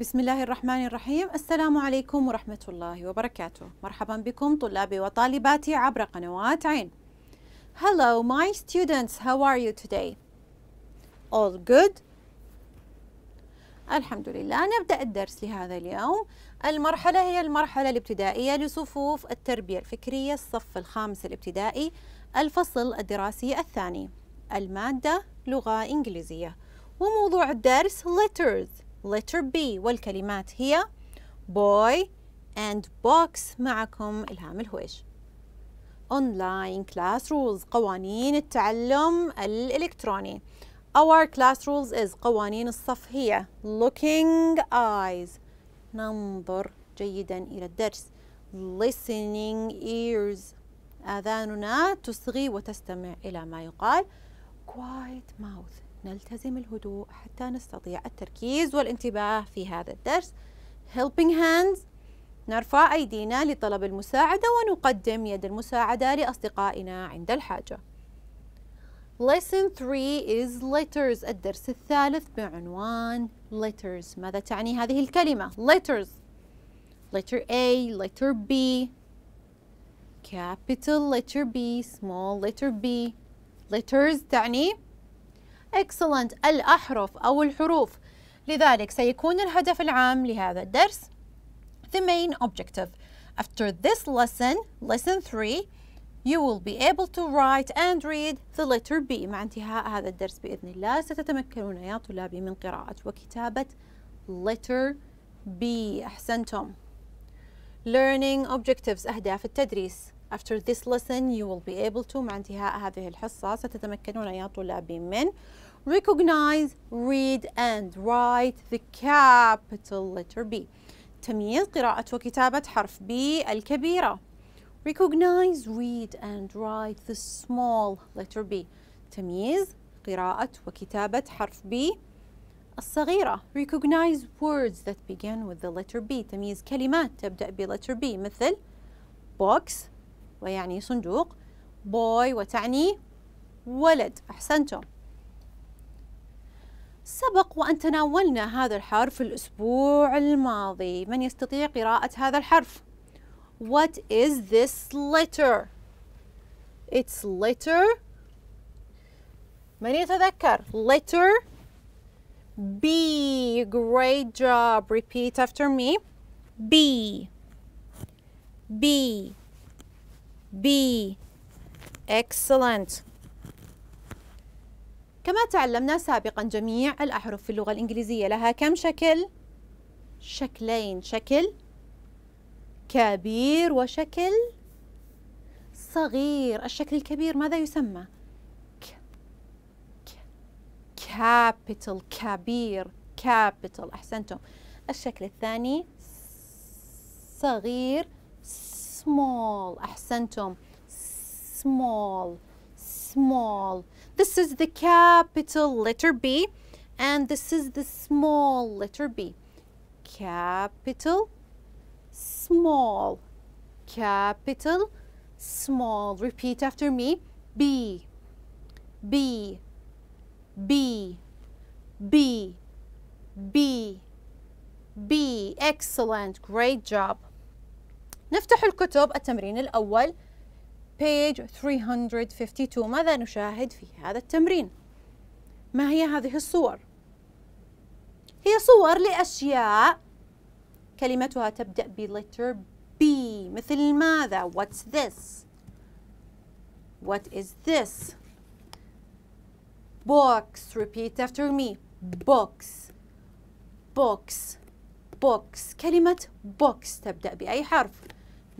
بسم الله الرحمن الرحيم السلام عليكم ورحمة الله وبركاته مرحبا بكم طلابي وطالباتي عبر قنوات عين Hello my students how are you today? All good? الحمد لله نبدأ الدرس لهذا اليوم المرحلة هي المرحلة الابتدائية لصفوف التربية الفكرية الصف الخامس الابتدائي الفصل الدراسي الثاني المادة لغة إنجليزية وموضوع الدرس letters letter B والكلمات هي boy and box معكم إلهام الهويش online class rules قوانين التعلم الإلكتروني Our class rules is قوانين الصف هي looking eyes ننظر جيدا إلى الدرس listening ears آذاننا تصغي وتستمع إلى ما يقال quiet mouth نلتزم الهدوء حتى نستطيع التركيز والانتباه في هذا الدرس helping hands نرفع أيدينا لطلب المساعدة ونقدم يد المساعدة لأصدقائنا عند الحاجة Lesson 3 is letters الدرس الثالث بعنوان letters ماذا تعني هذه الكلمة letters letter A letter B capital letter B small letter B letters تعني excellent الأحرف أو الحروف لذلك سيكون الهدف العام لهذا الدرس the main objective After this lesson, lesson 3, you will be able to write and read the letter B مع انتهاء هذا الدرس بإذن الله ستتمكنون يا طلابي من قراءة وكتابة letter B أحسنتم Learning objectives أهداف التدريس After this lesson you will be able to مع انتهاء هذه الحصة ستتمكنون يا طلابي من recognize, read and write the capital letter B تمييز قراءة وكتابة حرف B الكبيرة recognize, read and write the small letter B تمييز قراءة وكتابة حرف B الصغيرة recognize words that begin with the letter B تمييز كلمات تبدأ ب letter B مثل box ويعني صندوق بوي وتعني ولد أحسنتم سبق وأن تناولنا هذا الحرف الأسبوع الماضي من يستطيع قراءة هذا الحرف What is this letter? It's letter من يتذكر letter B great job repeat after me B B B excellent كما تعلمنا سابقا جميع الأحرف في اللغة الإنجليزية لها كم شكل؟ شكلين شكل كبير وشكل صغير الشكل الكبير ماذا يسمى؟ كابيتال كبير كابيتال أحسنتم الشكل الثاني صغير small أحسنتم small small this is the capital letter B and this is the small letter B capital small capital small repeat after me B B B B B B excellent great job نفتح الكتب التمرين الأول page 352 ماذا نشاهد في هذا التمرين؟ ما هي هذه الصور؟ هي صور لأشياء كلمتها تبدأ letter B مثل ماذا؟ What's this? What is this? Books. Repeat after me. Books. Books. Books. كلمة books تبدأ بأي حرف؟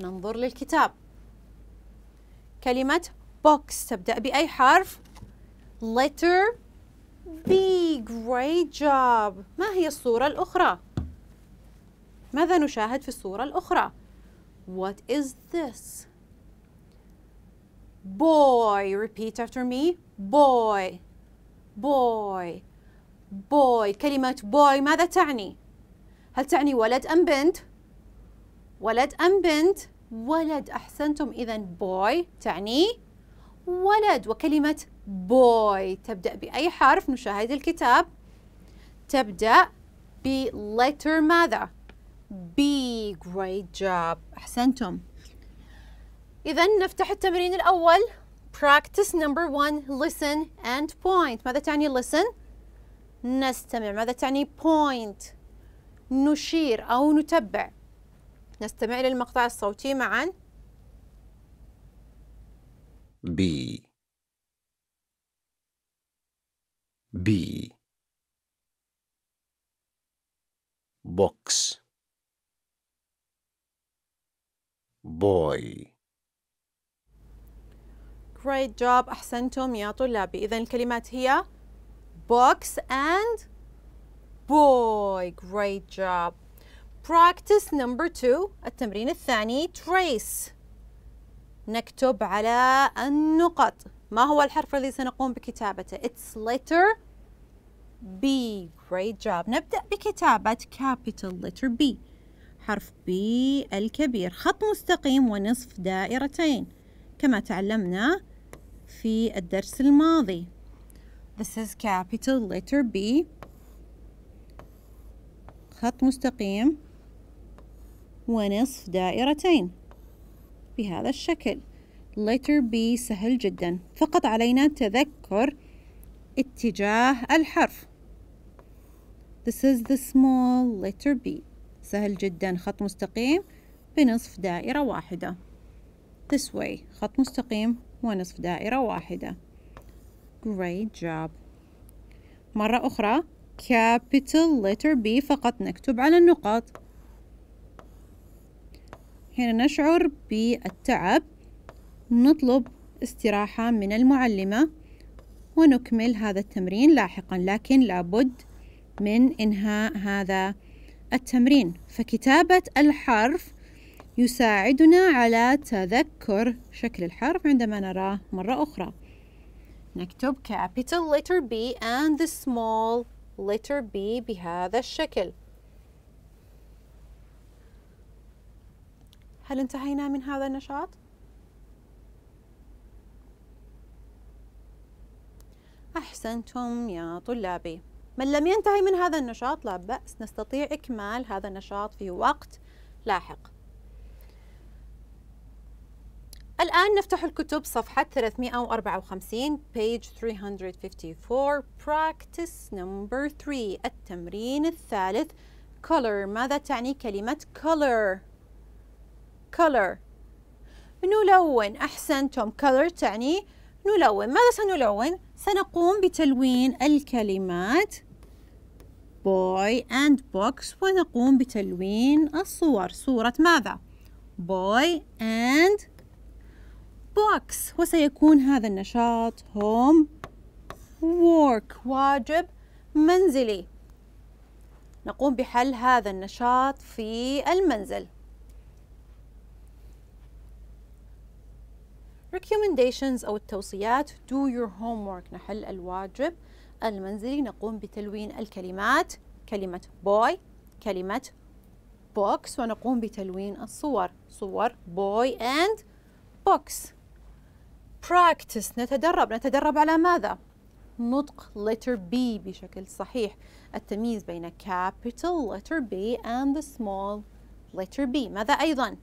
ننظر للكتاب كلمة box تبدأ بأي حرف؟ letter B great job ما هي الصورة الأخرى؟ ماذا نشاهد في الصورة الأخرى؟ What is this? Boy repeat after me boy boy boy كلمة boy ماذا تعني؟ هل تعني ولد أم بنت؟ ولد أم بنت ولد أحسنتم إذا بوي تعني ولد وكلمة بوي تبدأ بأي حرف نشاهد الكتاب تبدأ ب letter ماذا B great job أحسنتم إذا نفتح التمرين الأول practice number one listen and point ماذا تعني listen؟ نستمع ماذا تعني point؟ نشير أو نتبع نستمع للمقطع الصوتي معا بي بي بوكس بوي great job أحسنتم يا طلابي إذا الكلمات هي box and boy great job practice number two التمرين الثاني trace نكتب على النقط ما هو الحرف الذي سنقوم بكتابته it's letter B great job نبدأ بكتابة capital letter B حرف B الكبير خط مستقيم ونصف دائرتين كما تعلمنا في الدرس الماضي This is capital letter B خط مستقيم ونصف دائرتين بهذا الشكل letter B سهل جدا فقط علينا تذكر اتجاه الحرف This is the small letter B سهل جدا خط مستقيم بنصف دائرة واحدة This way خط مستقيم ونصف دائرة واحدة Great job مرة أخرى capital letter B فقط نكتب على النقاط حين نشعر بالتعب نطلب استراحة من المعلمة ونكمل هذا التمرين لاحقا لكن لابد من إنهاء هذا التمرين فكتابة الحرف يساعدنا على تذكر شكل الحرف عندما نراه مرة أخرى نكتب capital letter B and the small letter B بهذا الشكل هل انتهينا من هذا النشاط؟ أحسنتم يا طلابي من لم ينتهي من هذا النشاط لا بأس نستطيع إكمال هذا النشاط في وقت لاحق الآن نفتح الكتب صفحة 354 page 354 practice number 3 التمرين الثالث color ماذا تعني كلمة color color نلون أحسنتم color تعني نلون ماذا سنلون؟ سنقوم بتلوين الكلمات boy and box ونقوم بتلوين الصور صورة ماذا؟ boy and box وسيكون هذا النشاط home work واجب منزلي نقوم بحل هذا النشاط في المنزل recommendations أو التوصيات do your homework نحل الواجب المنزلي نقوم بتلوين الكلمات كلمة boy كلمة box ونقوم بتلوين الصور صور boy and box practice نتدرب نتدرب على ماذا؟ نطق letter B بشكل صحيح التمييز بين capital letter B and the small letter B ماذا أيضاً؟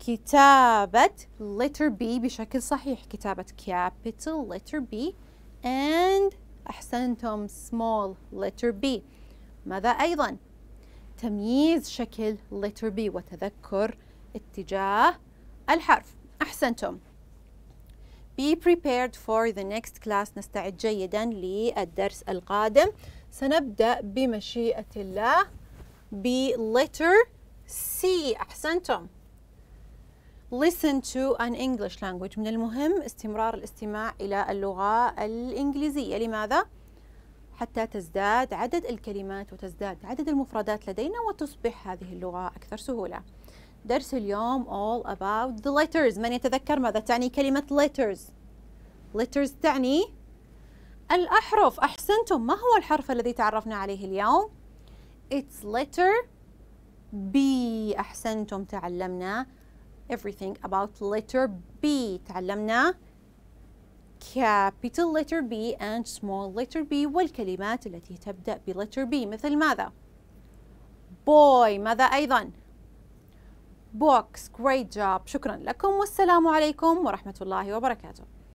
كتابة letter B بشكل صحيح كتابة capital letter B and أحسنتم small letter B ماذا أيضا تمييز شكل letter B وتذكر اتجاه الحرف أحسنتم Be prepared for the next class نستعد جيدا للدرس القادم سنبدأ بمشيئة الله ب letter C أحسنتم listen to an English language من المهم استمرار الاستماع إلى اللغة الإنجليزية لماذا؟ حتى تزداد عدد الكلمات وتزداد عدد المفردات لدينا وتصبح هذه اللغة أكثر سهولة درس اليوم all about the letters من يتذكر ماذا تعني كلمة letters letters تعني الأحرف أحسنتم ما هو الحرف الذي تعرفنا عليه اليوم it's letter B أحسنتم تعلمنا everything about letter B تعلمنا capital letter B and small letter B والكلمات التي تبدأ ب letter B مثل ماذا boy ماذا أيضا books great job شكرا لكم والسلام عليكم ورحمة الله وبركاته